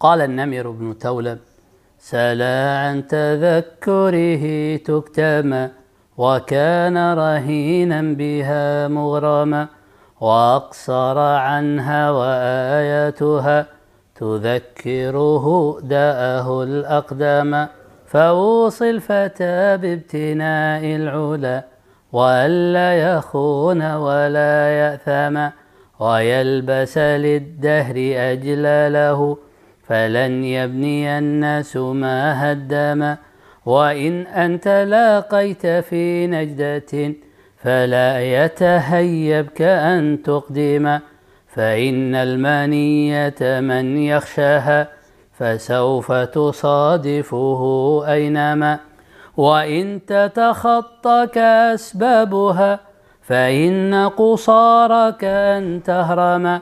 قال النمر بن تولب سلا عن تذكره تكتما وكان رهينا بها مغرما وأقصر عنها وآياتها تذكره داءه الاقدام فأوصي الفتى بابتناء العلا وألا يخون ولا يأثم ويلبس للدهر أجلاله فلن يبني الناس ما هدما وإن أنت لاقيت في نجدة فلا يتهيب كأن تقدم فإن المنية من يخشاها فسوف تصادفه أينما وإن تتخطك أسبابها فإن قصارك أن تهرم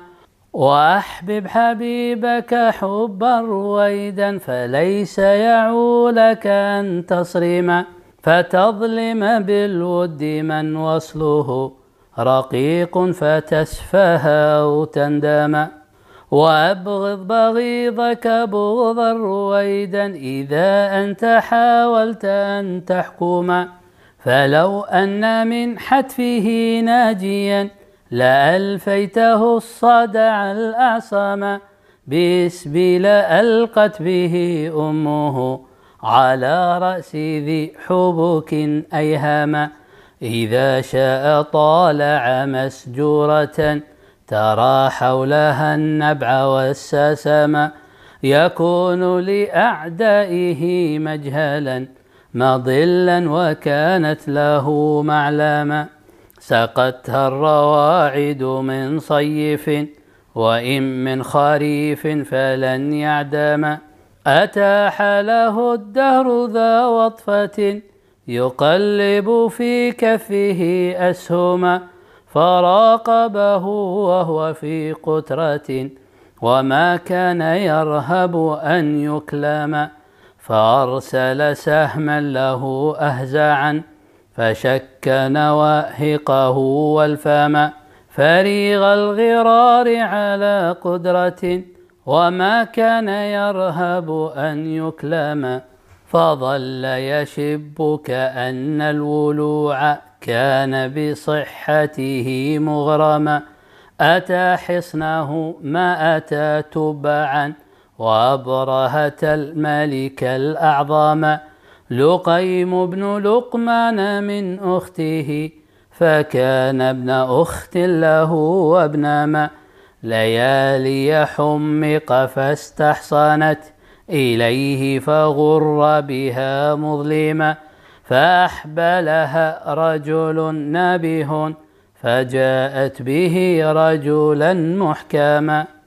واحبب حبيبك حبا رويدا فليس يعولك أن تصرم فتظلم بالود من وصله رقيق فتسفه أو تندم وأبغض بغيضك بغضا رويدا إذا أنت حاولت أن تحكم فلو أن من حتفه ناجيا لألفيته الصدع الأعصم باسمي لألقت به أمه على رأس ذي حبك أيهما إذا شاء طالع مسجورة ترى حولها النبع والسسم يكون لأعدائه مجهلا مضلا وكانت له معلما سقتها الرواعد من صيف وإن من خريف فلن يعدم أتاح له الدهر ذا وطفة يقلب في كفه أسهما فراقبه وهو في قترة وما كان يرهب أن يكلم فأرسل سهما له أهزعا فشك نواهقه والفام فريغ الغرار على قدرة وما كان يرهب أن يكلم فظل يشب كأن الولوع كان بصحته مغرما أتى حصنه ما أتى تبعا وأبرهة الملك الأعظم لقيم بن لقمان من أخته فكان ابن أخت له ما ليالي حمق فاستحصنت إليه فغر بها مظلما فأحبلها رجل نبيه فجاءت به رجلا محكما